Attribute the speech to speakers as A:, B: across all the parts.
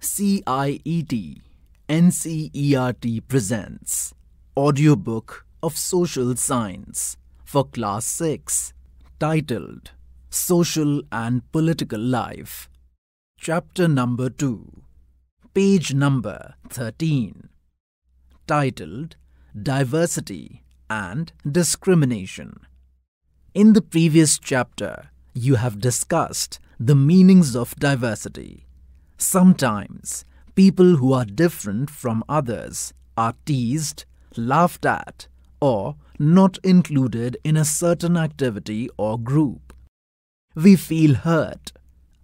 A: CIET NCERT presents Audiobook of Social Science for Class 6 titled Social and Political Life Chapter number 2 Page number 13 titled Diversity and Discrimination In the previous chapter you have discussed the meanings of diversity Sometimes people who are different from others are teased, laughed at, or not included in a certain activity or group. We feel hurt,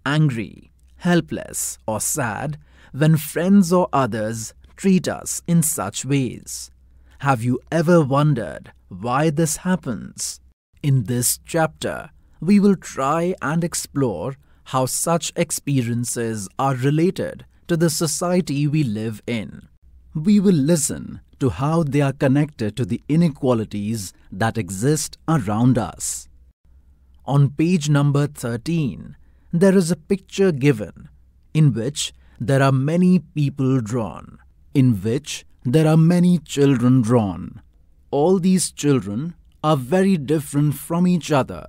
A: angry, helpless, or sad when friends or others treat us in such ways. Have you ever wondered why this happens? In this chapter, we will try and explore how such experiences are related to the society we live in. We will listen to how they are connected to the inequalities that exist around us. On page number 13, there is a picture given in which there are many people drawn, in which there are many children drawn. All these children are very different from each other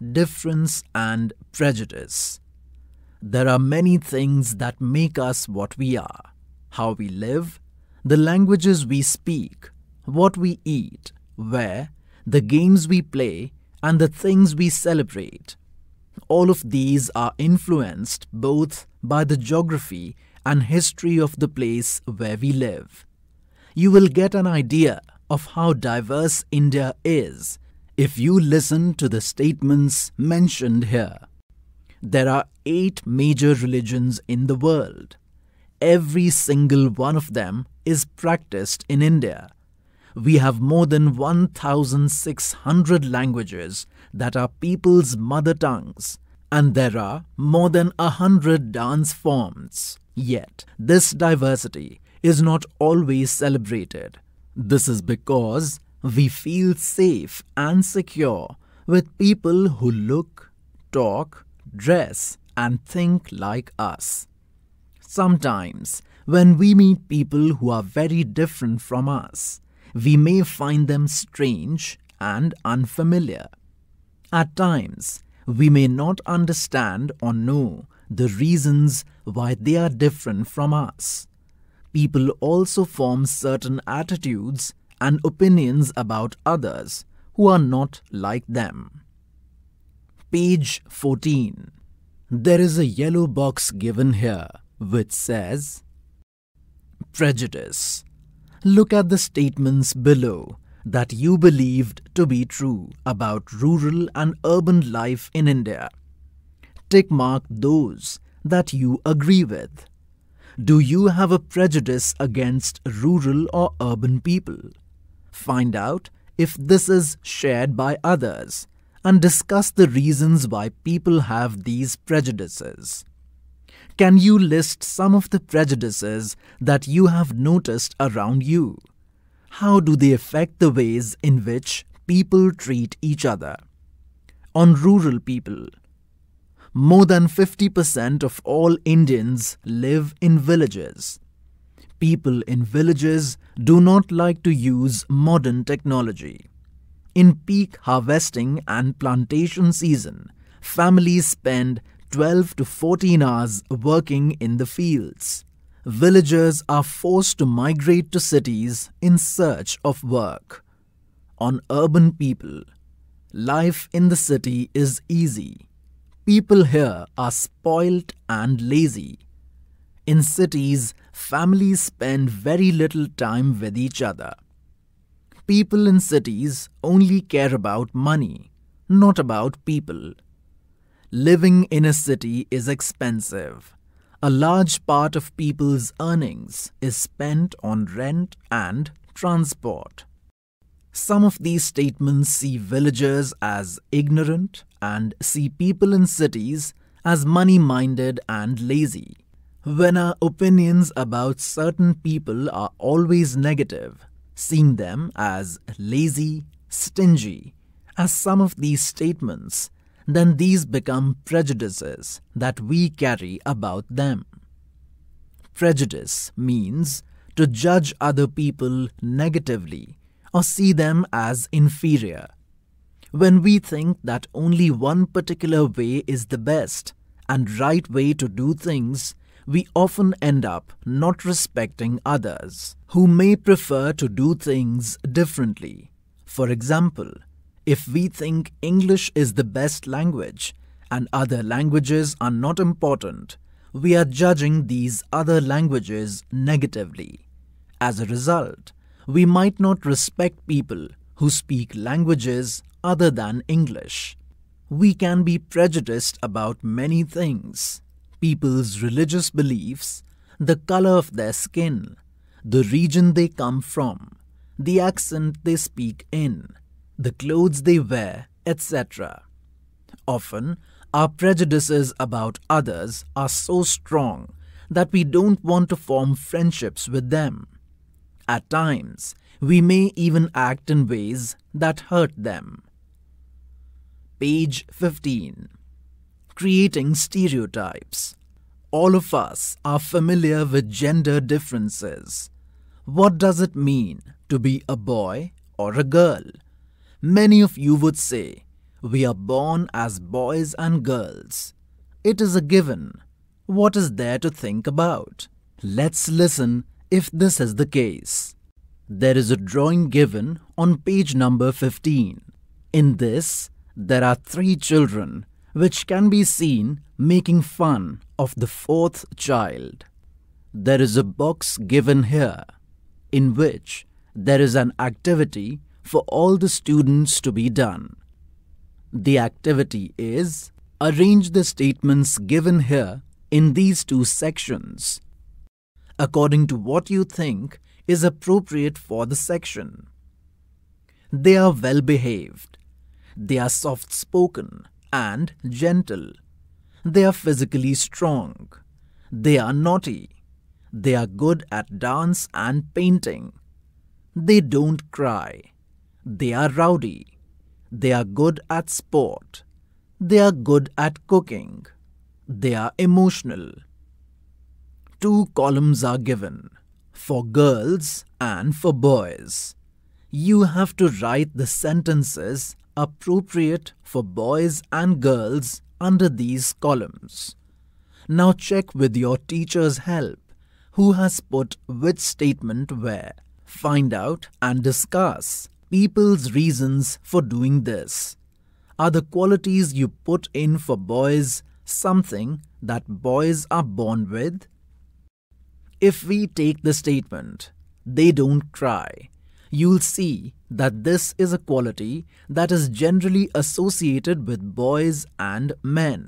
A: difference and prejudice. There are many things that make us what we are how we live, the languages we speak, what we eat, where, the games we play, and the things we celebrate. All of these are influenced both by the geography and history of the place where we live. You will get an idea of how diverse India is if you listen to the statements mentioned here, there are eight major religions in the world. Every single one of them is practiced in India. We have more than 1,600 languages that are people's mother tongues, and there are more than 100 dance forms. Yet, this diversity is not always celebrated. This is because we feel safe and secure with people who look, talk, dress, and think like us. Sometimes, when we meet people who are very different from us, we may find them strange and unfamiliar. At times, we may not understand or know the reasons why they are different from us. People also form certain attitudes and opinions about others who are not like them. Page 14. There is a yellow box given here which says Prejudice. Look at the statements below that you believed to be true about rural and urban life in India. Tick mark those that you agree with. Do you have a prejudice against rural or urban people? Find out if this is shared by others and discuss the reasons why people have these prejudices. Can you list some of the prejudices that you have noticed around you? How do they affect the ways in which people treat each other? On rural people, more than 50% of all Indians live in villages people in villages do not like to use modern technology. In peak harvesting and plantation season, families spend 12 to 14 hours working in the fields. Villagers are forced to migrate to cities in search of work. On urban people, life in the city is easy. People here are spoilt and lazy. In cities, families spend very little time with each other. People in cities only care about money, not about people. Living in a city is expensive. A large part of people's earnings is spent on rent and transport. Some of these statements see villagers as ignorant and see people in cities as money minded and lazy. When our opinions about certain people are always negative, seeing them as lazy, stingy, as some of these statements, then these become prejudices that we carry about them. Prejudice means to judge other people negatively or see them as inferior. When we think that only one particular way is the best and right way to do things, we often end up not respecting others who may prefer to do things differently. For example, if we think English is the best language and other languages are not important, we are judging these other languages negatively. As a result, we might not respect people who speak languages other than English. We can be prejudiced about many things, people's religious beliefs, the color of their skin, the region they come from, the accent they speak in, the clothes they wear, etc. Often, our prejudices about others are so strong that we don't want to form friendships with them. At times, we may even act in ways that hurt them. Page 15 creating stereotypes. All of us are familiar with gender differences. What does it mean to be a boy or a girl? Many of you would say, we are born as boys and girls. It is a given. What is there to think about? Let's listen if this is the case. There is a drawing given on page number 15. In this, there are three children which can be seen making fun of the fourth child. There is a box given here in which there is an activity for all the students to be done. The activity is arrange the statements given here in these two sections according to what you think is appropriate for the section. They are well behaved. They are soft spoken and gentle. They are physically strong. They are naughty. They are good at dance and painting. They don't cry. They are rowdy. They are good at sport. They are good at cooking. They are emotional. Two columns are given for girls and for boys. You have to write the sentences appropriate for boys and girls under these columns. Now check with your teacher's help who has put which statement where. Find out and discuss people's reasons for doing this. Are the qualities you put in for boys something that boys are born with? If we take the statement, they don't cry, you'll see that this is a quality that is generally associated with boys and men.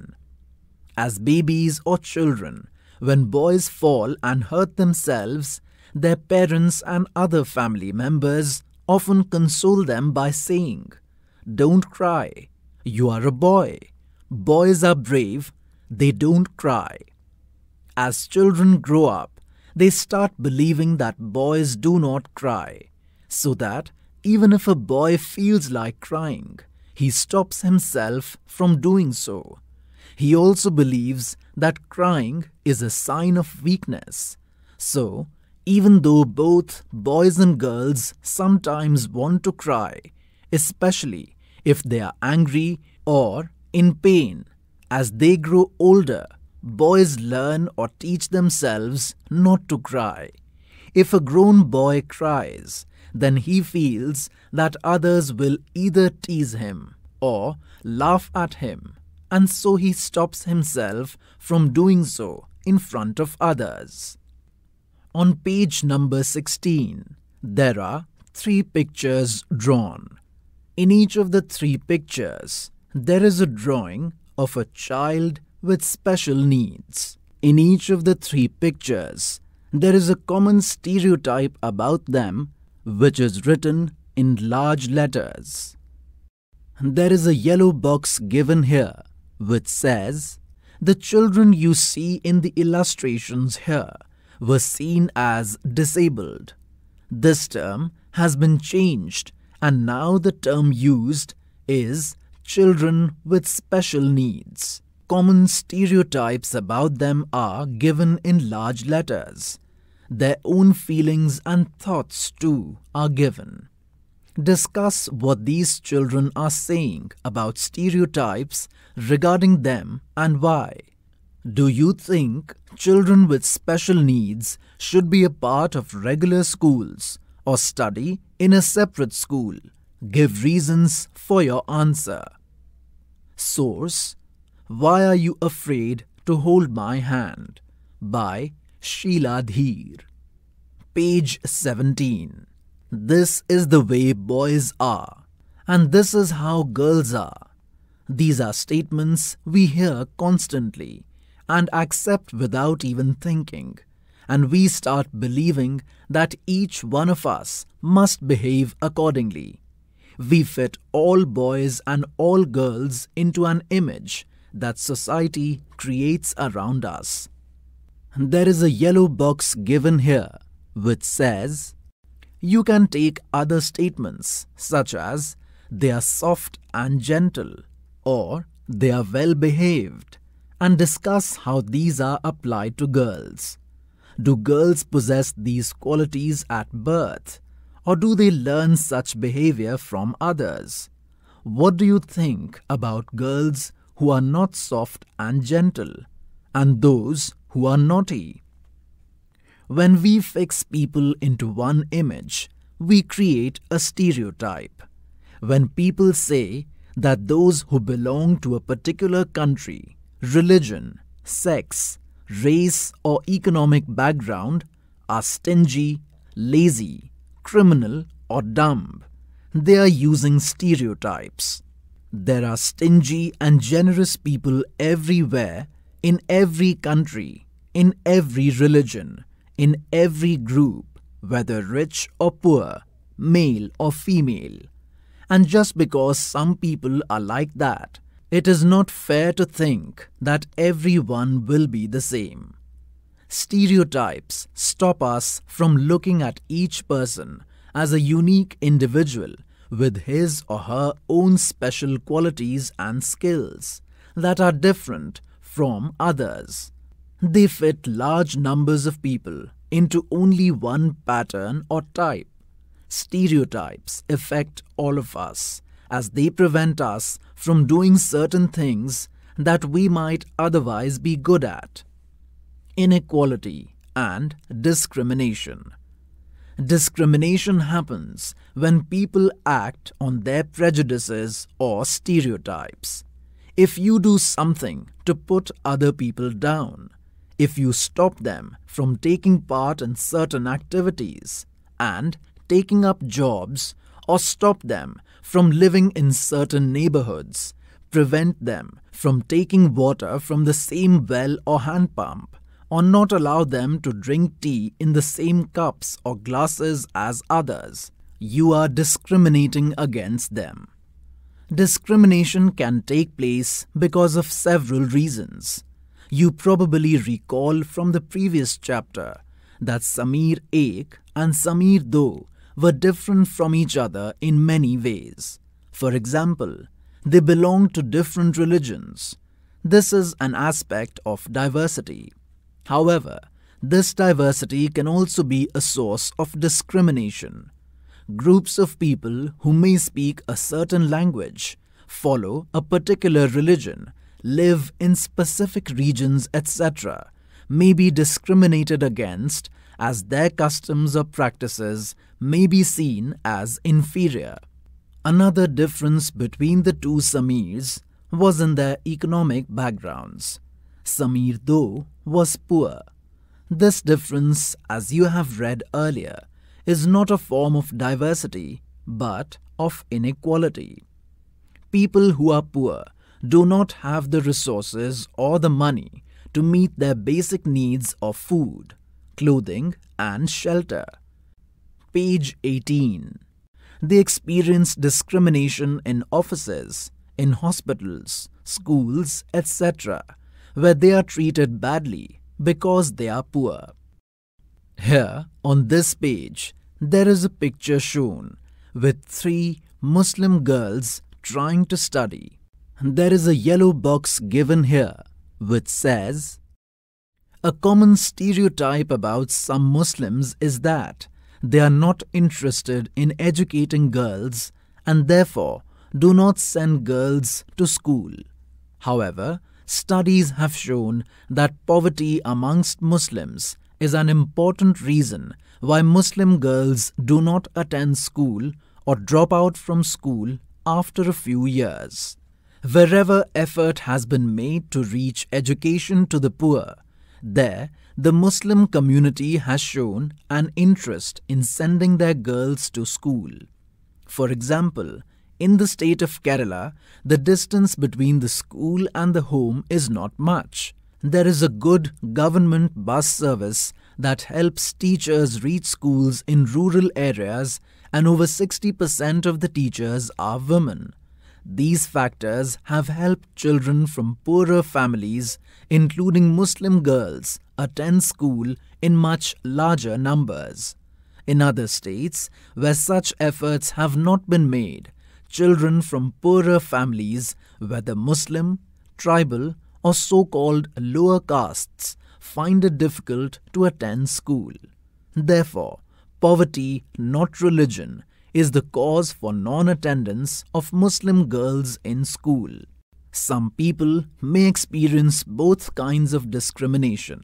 A: As babies or children, when boys fall and hurt themselves, their parents and other family members often console them by saying, Don't cry, you are a boy. Boys are brave, they don't cry. As children grow up, they start believing that boys do not cry so that even if a boy feels like crying, he stops himself from doing so. He also believes that crying is a sign of weakness. So, even though both boys and girls sometimes want to cry, especially if they are angry or in pain, as they grow older, boys learn or teach themselves not to cry. If a grown boy cries, then he feels that others will either tease him or laugh at him, and so he stops himself from doing so in front of others. On page number 16, there are three pictures drawn. In each of the three pictures, there is a drawing of a child with special needs. In each of the three pictures, there is a common stereotype about them which is written in large letters. There is a yellow box given here which says, The children you see in the illustrations here were seen as disabled. This term has been changed and now the term used is children with special needs. Common stereotypes about them are given in large letters. Their own feelings and thoughts too are given. Discuss what these children are saying about stereotypes regarding them and why. Do you think children with special needs should be a part of regular schools or study in a separate school? Give reasons for your answer. Source Why Are You Afraid to Hold My Hand? by Sheila Page 17. This is the way boys are, and this is how girls are. These are statements we hear constantly and accept without even thinking, and we start believing that each one of us must behave accordingly. We fit all boys and all girls into an image that society creates around us. There is a yellow box given here which says you can take other statements such as they are soft and gentle or they are well behaved and discuss how these are applied to girls. Do girls possess these qualities at birth or do they learn such behavior from others? What do you think about girls who are not soft and gentle and those who are naughty. When we fix people into one image, we create a stereotype. When people say that those who belong to a particular country, religion, sex, race, or economic background are stingy, lazy, criminal, or dumb, they are using stereotypes. There are stingy and generous people everywhere, in every country, in every religion, in every group, whether rich or poor, male or female. And just because some people are like that, it is not fair to think that everyone will be the same. Stereotypes stop us from looking at each person as a unique individual with his or her own special qualities and skills that are different from others. They fit large numbers of people into only one pattern or type. Stereotypes affect all of us as they prevent us from doing certain things that we might otherwise be good at. Inequality and discrimination. Discrimination happens when people act on their prejudices or stereotypes. If you do something to put other people down, if you stop them from taking part in certain activities and taking up jobs or stop them from living in certain neighborhoods, prevent them from taking water from the same well or hand pump, or not allow them to drink tea in the same cups or glasses as others, you are discriminating against them. Discrimination can take place because of several reasons you probably recall from the previous chapter that Samir Ek and Samir Do were different from each other in many ways. For example, they belong to different religions. This is an aspect of diversity. However, this diversity can also be a source of discrimination. Groups of people who may speak a certain language, follow a particular religion, live in specific regions, etc., may be discriminated against as their customs or practices may be seen as inferior. Another difference between the two Samirs was in their economic backgrounds. Samir, though, was poor. This difference, as you have read earlier, is not a form of diversity but of inequality. People who are poor do not have the resources or the money to meet their basic needs of food, clothing, and shelter. Page 18. They experience discrimination in offices, in hospitals, schools, etc., where they are treated badly because they are poor. Here, on this page, there is a picture shown with three Muslim girls trying to study there is a yellow box given here which says A common stereotype about some Muslims is that they are not interested in educating girls and therefore do not send girls to school. However, studies have shown that poverty amongst Muslims is an important reason why Muslim girls do not attend school or drop out from school after a few years. Wherever effort has been made to reach education to the poor, there the Muslim community has shown an interest in sending their girls to school. For example, in the state of Kerala, the distance between the school and the home is not much. There is a good government bus service that helps teachers reach schools in rural areas, and over 60% of the teachers are women. These factors have helped children from poorer families, including Muslim girls, attend school in much larger numbers. In other states where such efforts have not been made, children from poorer families, whether Muslim, tribal, or so called lower castes, find it difficult to attend school. Therefore, poverty, not religion, is the cause for non-attendance of Muslim girls in school. Some people may experience both kinds of discrimination.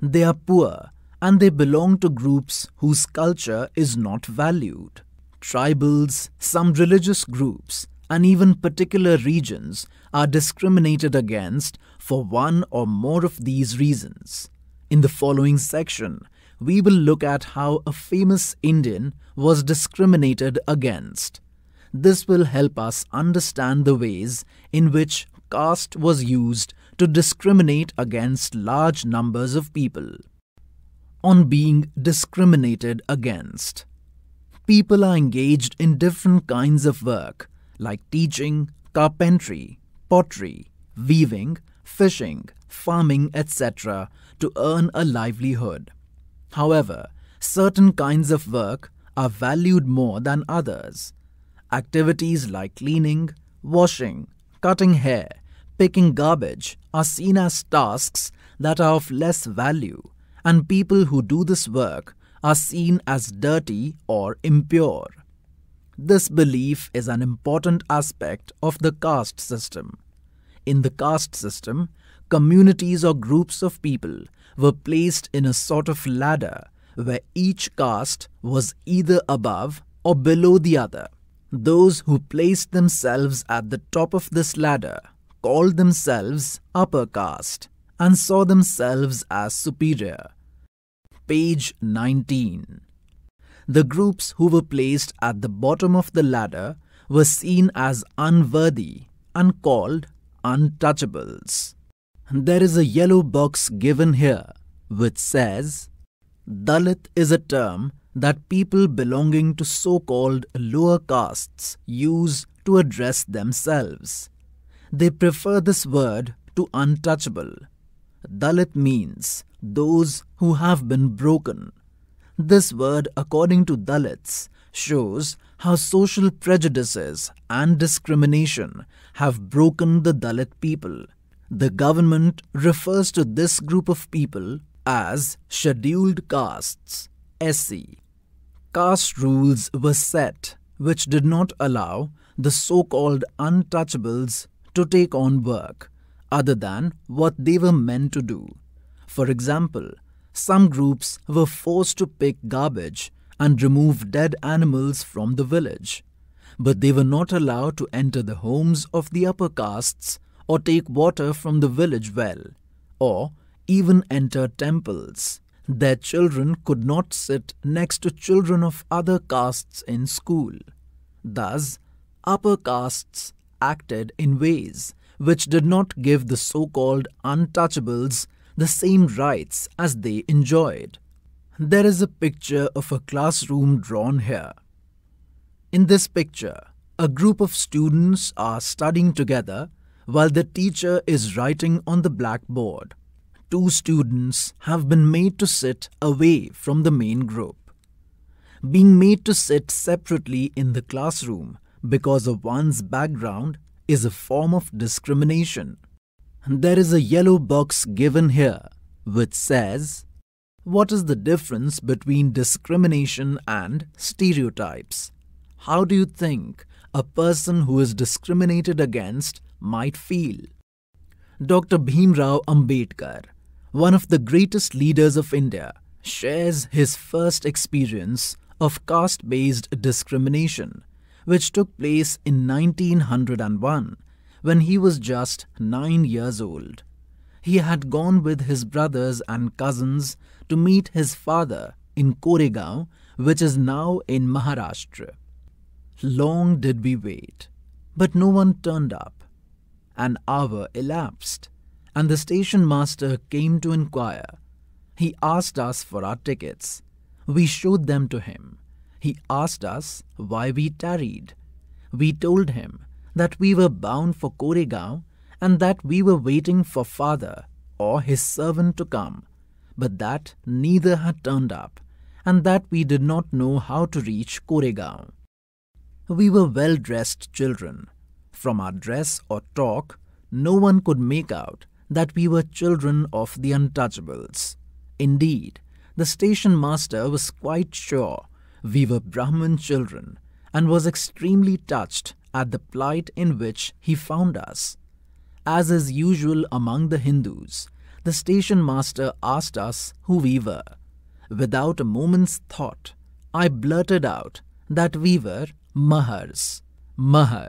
A: They are poor and they belong to groups whose culture is not valued. Tribals, some religious groups, and even particular regions are discriminated against for one or more of these reasons. In the following section, we will look at how a famous Indian was discriminated against. This will help us understand the ways in which caste was used to discriminate against large numbers of people. On being discriminated against. People are engaged in different kinds of work like teaching, carpentry, pottery, weaving, fishing, farming, etc., to earn a livelihood. However, certain kinds of work are valued more than others. Activities like cleaning, washing, cutting hair, picking garbage are seen as tasks that are of less value, and people who do this work are seen as dirty or impure. This belief is an important aspect of the caste system. In the caste system, communities or groups of people were placed in a sort of ladder where each caste was either above or below the other. Those who placed themselves at the top of this ladder called themselves upper caste and saw themselves as superior. Page 19. The groups who were placed at the bottom of the ladder were seen as unworthy and called untouchables there is a yellow box given here which says Dalit is a term that people belonging to so called lower castes use to address themselves. They prefer this word to untouchable. Dalit means those who have been broken. This word, according to Dalits, shows how social prejudices and discrimination have broken the Dalit people. The government refers to this group of people as scheduled castes SC. Caste rules were set which did not allow the so-called untouchables to take on work other than what they were meant to do. For example, some groups were forced to pick garbage and remove dead animals from the village, but they were not allowed to enter the homes of the upper castes or take water from the village well, or even enter temples. Their children could not sit next to children of other castes in school. Thus, upper castes acted in ways which did not give the so called untouchables the same rights as they enjoyed. There is a picture of a classroom drawn here. In this picture, a group of students are studying together while the teacher is writing on the blackboard. Two students have been made to sit away from the main group. Being made to sit separately in the classroom because of one's background is a form of discrimination. There is a yellow box given here which says, What is the difference between discrimination and stereotypes? How do you think a person who is discriminated against might feel. Dr. Bhimrao Ambedkar, one of the greatest leaders of India, shares his first experience of caste based discrimination, which took place in 1901 when he was just nine years old. He had gone with his brothers and cousins to meet his father in Koregaon, which is now in Maharashtra. Long did we wait, but no one turned up. An hour elapsed, and the station master came to inquire. He asked us for our tickets. We showed them to him. He asked us why we tarried. We told him that we were bound for Koregaon and that we were waiting for father or his servant to come, but that neither had turned up and that we did not know how to reach Koregaon. We were well dressed children from our dress or talk, no one could make out that we were children of the untouchables. Indeed, the station master was quite sure we were Brahmin children and was extremely touched at the plight in which he found us. As is usual among the Hindus, the station master asked us who we were. Without a moment's thought, I blurted out that we were Mahars. Mahar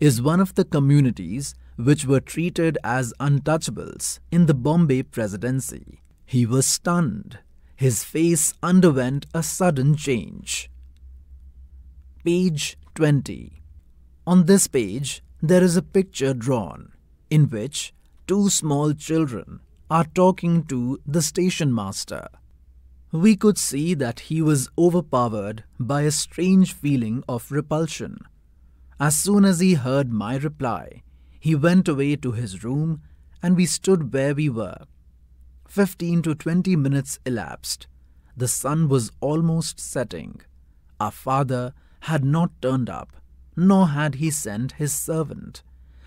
A: is one of the communities which were treated as untouchables in the Bombay presidency. He was stunned. His face underwent a sudden change. Page 20. On this page, there is a picture drawn in which two small children are talking to the station master. We could see that he was overpowered by a strange feeling of repulsion. As soon as he heard my reply, he went away to his room and we stood where we were. Fifteen to twenty minutes elapsed. The sun was almost setting. Our father had not turned up, nor had he sent his servant,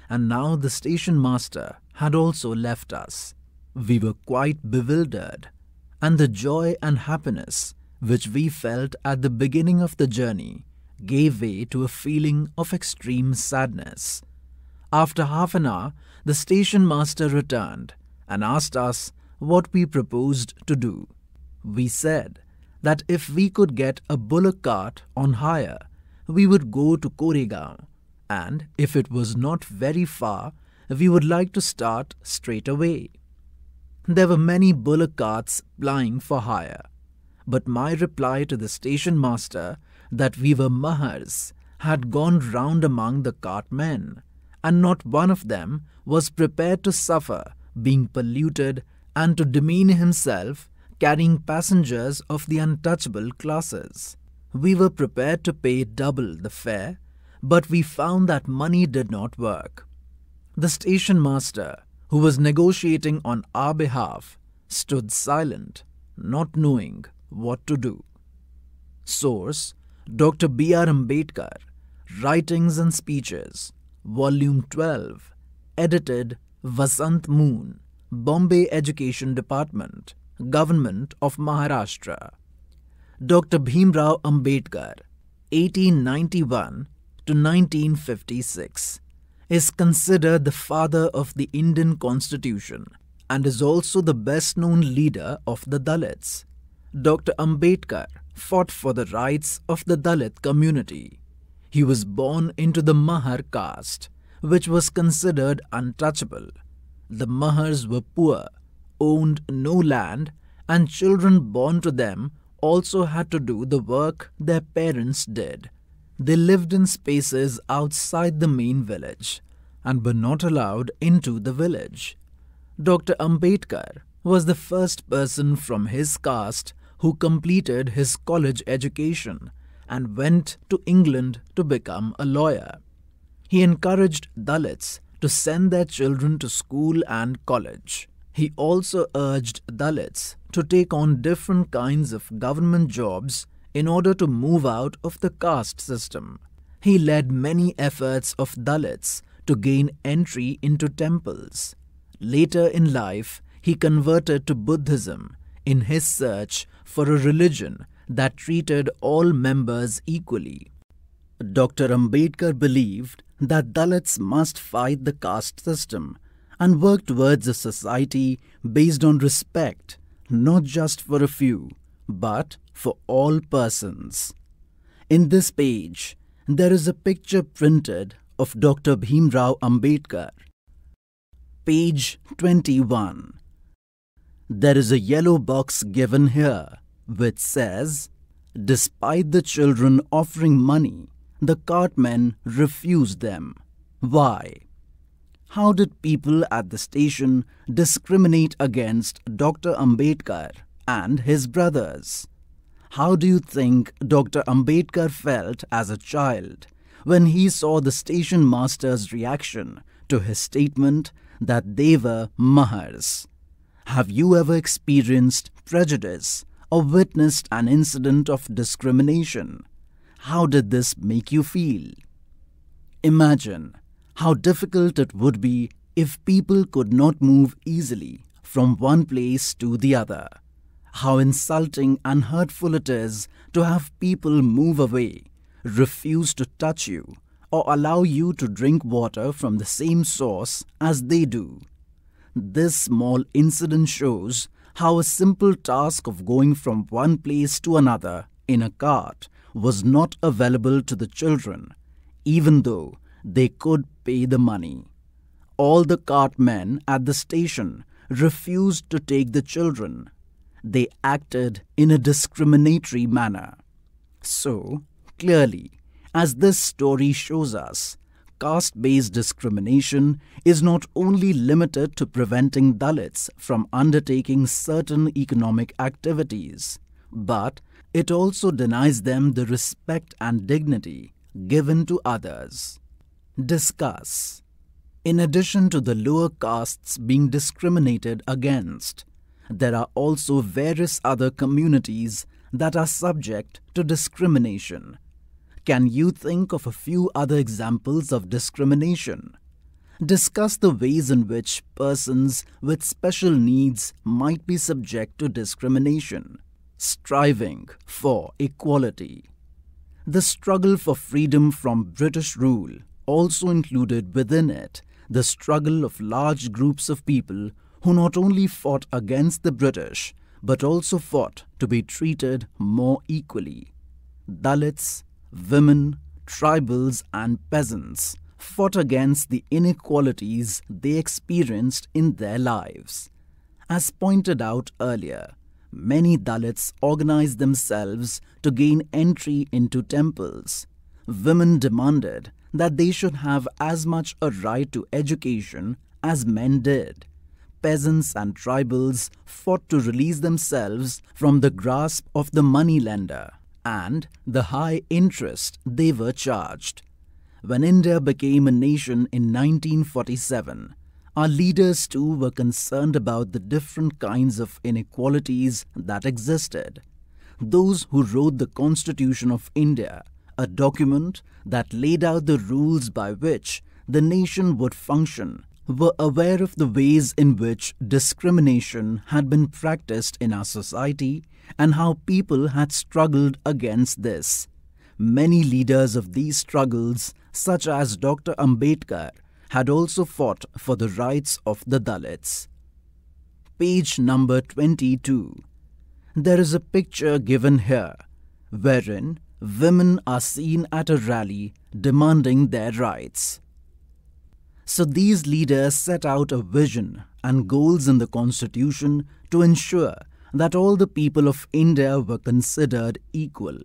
A: and now the station master had also left us. We were quite bewildered, and the joy and happiness which we felt at the beginning of the journey gave way to a feeling of extreme sadness. After half an hour, the station master returned and asked us what we proposed to do. We said that if we could get a bullock cart on hire, we would go to Koregaon, and if it was not very far, we would like to start straight away. There were many bullock carts plying for hire, but my reply to the station master that we were mahars, had gone round among the cartmen, and not one of them was prepared to suffer being polluted and to demean himself carrying passengers of the untouchable classes. We were prepared to pay double the fare, but we found that money did not work. The station master, who was negotiating on our behalf, stood silent, not knowing what to do. Source Dr. B. R. Ambedkar, Writings and Speeches, Volume 12, edited Vasant Moon, Bombay Education Department, Government of Maharashtra. Dr. Bhimrao Ambedkar, 1891 to 1956, is considered the father of the Indian Constitution and is also the best known leader of the Dalits. Dr. Ambedkar fought for the rights of the Dalit community. He was born into the Mahar caste, which was considered untouchable. The Mahars were poor, owned no land, and children born to them also had to do the work their parents did. They lived in spaces outside the main village and were not allowed into the village. Dr. Ambedkar was the first person from his caste who completed his college education and went to England to become a lawyer. He encouraged Dalits to send their children to school and college. He also urged Dalits to take on different kinds of government jobs in order to move out of the caste system. He led many efforts of Dalits to gain entry into temples. Later in life, he converted to Buddhism in his search for a religion that treated all members equally. Dr. Ambedkar believed that Dalits must fight the caste system and work towards a society based on respect, not just for a few, but for all persons. In this page, there is a picture printed of Dr. Bhimrao Ambedkar. Page 21 there is a yellow box given here which says, Despite the children offering money, the cartmen refused them. Why? How did people at the station discriminate against Dr. Ambedkar and his brothers? How do you think Dr. Ambedkar felt as a child when he saw the station master's reaction to his statement that they were Mahars? Have you ever experienced prejudice or witnessed an incident of discrimination? How did this make you feel? Imagine how difficult it would be if people could not move easily from one place to the other. How insulting and hurtful it is to have people move away, refuse to touch you, or allow you to drink water from the same source as they do. This small incident shows how a simple task of going from one place to another in a cart was not available to the children, even though they could pay the money. All the cartmen at the station refused to take the children. They acted in a discriminatory manner. So, clearly, as this story shows us, caste based discrimination is not only limited to preventing Dalits from undertaking certain economic activities, but it also denies them the respect and dignity given to others. Discuss. In addition to the lower castes being discriminated against, there are also various other communities that are subject to discrimination can you think of a few other examples of discrimination? Discuss the ways in which persons with special needs might be subject to discrimination. Striving for equality. The struggle for freedom from British rule also included within it the struggle of large groups of people who not only fought against the British but also fought to be treated more equally. Dalits, women, tribals, and peasants fought against the inequalities they experienced in their lives. As pointed out earlier, many Dalits organized themselves to gain entry into temples. Women demanded that they should have as much a right to education as men did. Peasants and tribals fought to release themselves from the grasp of the moneylender and the high interest they were charged. When India became a nation in 1947, our leaders too were concerned about the different kinds of inequalities that existed. Those who wrote the Constitution of India, a document that laid out the rules by which the nation would function were aware of the ways in which discrimination had been practiced in our society and how people had struggled against this. Many leaders of these struggles, such as Dr. Ambedkar, had also fought for the rights of the Dalits. Page number 22. There is a picture given here wherein women are seen at a rally demanding their rights. So these leaders set out a vision and goals in the constitution to ensure that all the people of India were considered equal.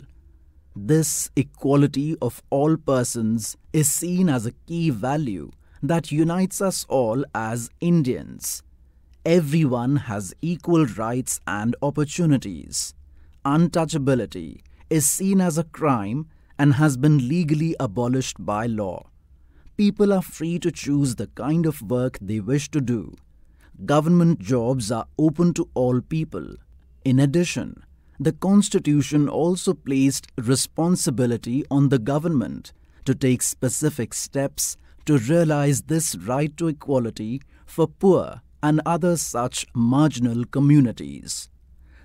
A: This equality of all persons is seen as a key value that unites us all as Indians. Everyone has equal rights and opportunities. Untouchability is seen as a crime and has been legally abolished by law. People are free to choose the kind of work they wish to do. Government jobs are open to all people. In addition, the constitution also placed responsibility on the government to take specific steps to realize this right to equality for poor and other such marginal communities.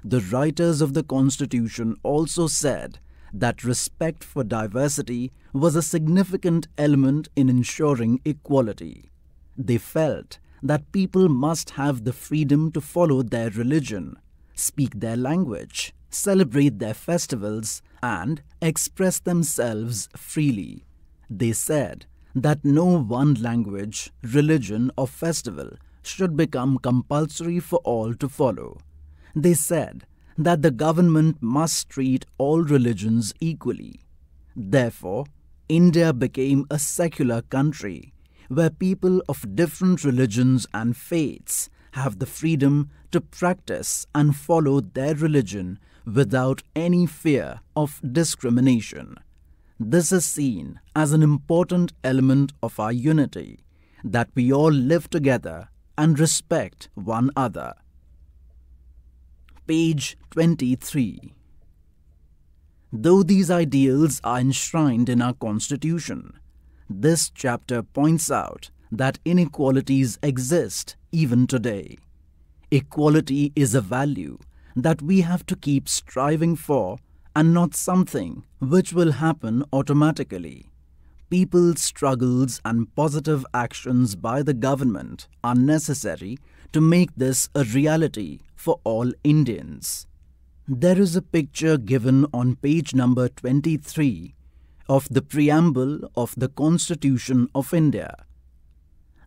A: The writers of the constitution also said that respect for diversity was a significant element in ensuring equality. They felt that people must have the freedom to follow their religion, speak their language, celebrate their festivals, and express themselves freely. They said that no one language, religion, or festival should become compulsory for all to follow. They said that the government must treat all religions equally. Therefore, India became a secular country where people of different religions and faiths have the freedom to practice and follow their religion without any fear of discrimination. This is seen as an important element of our unity that we all live together and respect one another page 23. Though these ideals are enshrined in our Constitution, this chapter points out that inequalities exist even today. Equality is a value that we have to keep striving for and not something which will happen automatically. People's struggles and positive actions by the government are necessary to make this a reality for all Indians. There is a picture given on page number 23 of the preamble of the Constitution of India.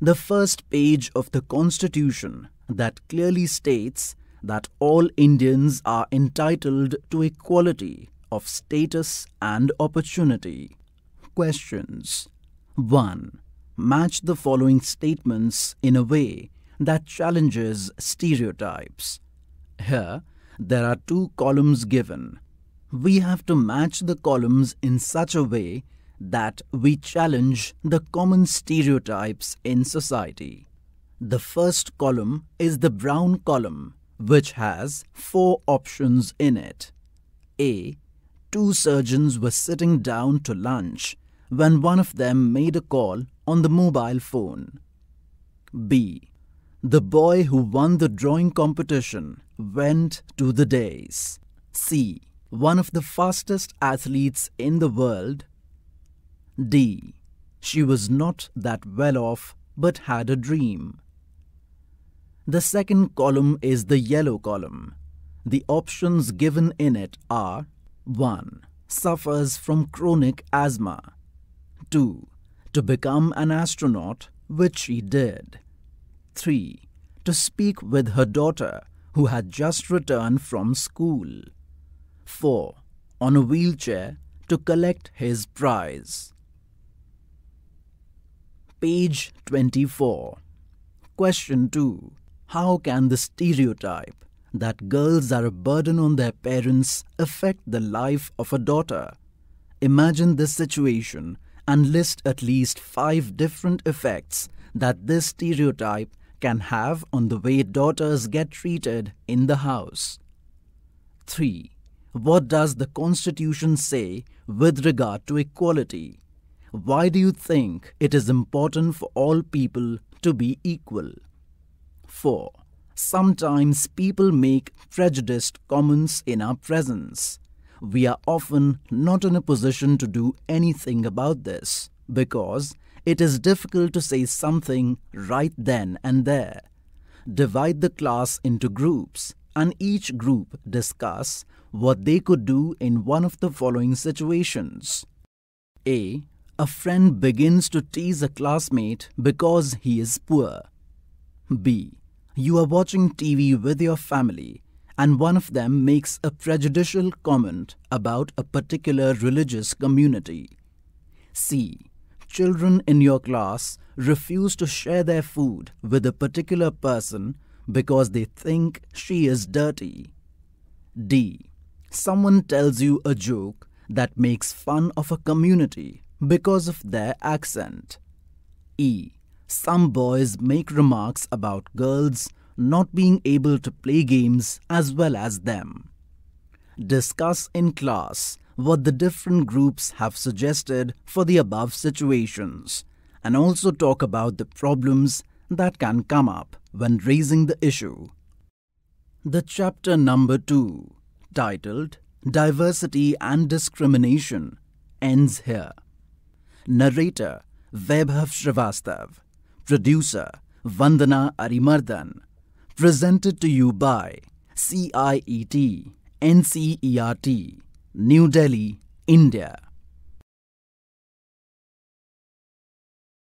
A: The first page of the Constitution that clearly states that all Indians are entitled to equality of status and opportunity. Questions 1. Match the following statements in a way that challenges stereotypes. Here, there are two columns given. We have to match the columns in such a way that we challenge the common stereotypes in society. The first column is the brown column, which has four options in it. A. Two surgeons were sitting down to lunch when one of them made a call on the mobile phone. B. The boy who won the drawing competition went to the days. C. One of the fastest athletes in the world. D. She was not that well off but had a dream. The second column is the yellow column. The options given in it are 1. Suffers from chronic asthma. 2. To become an astronaut, which she did. 3. To speak with her daughter, who had just returned from school. 4. On a wheelchair, to collect his prize. Page 24. Question 2. How can the stereotype that girls are a burden on their parents affect the life of a daughter? Imagine this situation and list at least five different effects that this stereotype can have on the way daughters get treated in the house. 3. What does the Constitution say with regard to equality? Why do you think it is important for all people to be equal? 4. Sometimes people make prejudiced comments in our presence. We are often not in a position to do anything about this because it is difficult to say something right then and there. Divide the class into groups and each group discuss what they could do in one of the following situations. A. A friend begins to tease a classmate because he is poor. B. You are watching TV with your family and one of them makes a prejudicial comment about a particular religious community. C children in your class refuse to share their food with a particular person because they think she is dirty. D. Someone tells you a joke that makes fun of a community because of their accent. E. Some boys make remarks about girls not being able to play games as well as them. Discuss in class what the different groups have suggested for the above situations and also talk about the problems that can come up when raising the issue. The chapter number 2, titled Diversity and Discrimination, ends here. Narrator Vaibhav Srivastav, producer Vandana Arimardhan, presented to you by CIET NCERT. New Delhi, India.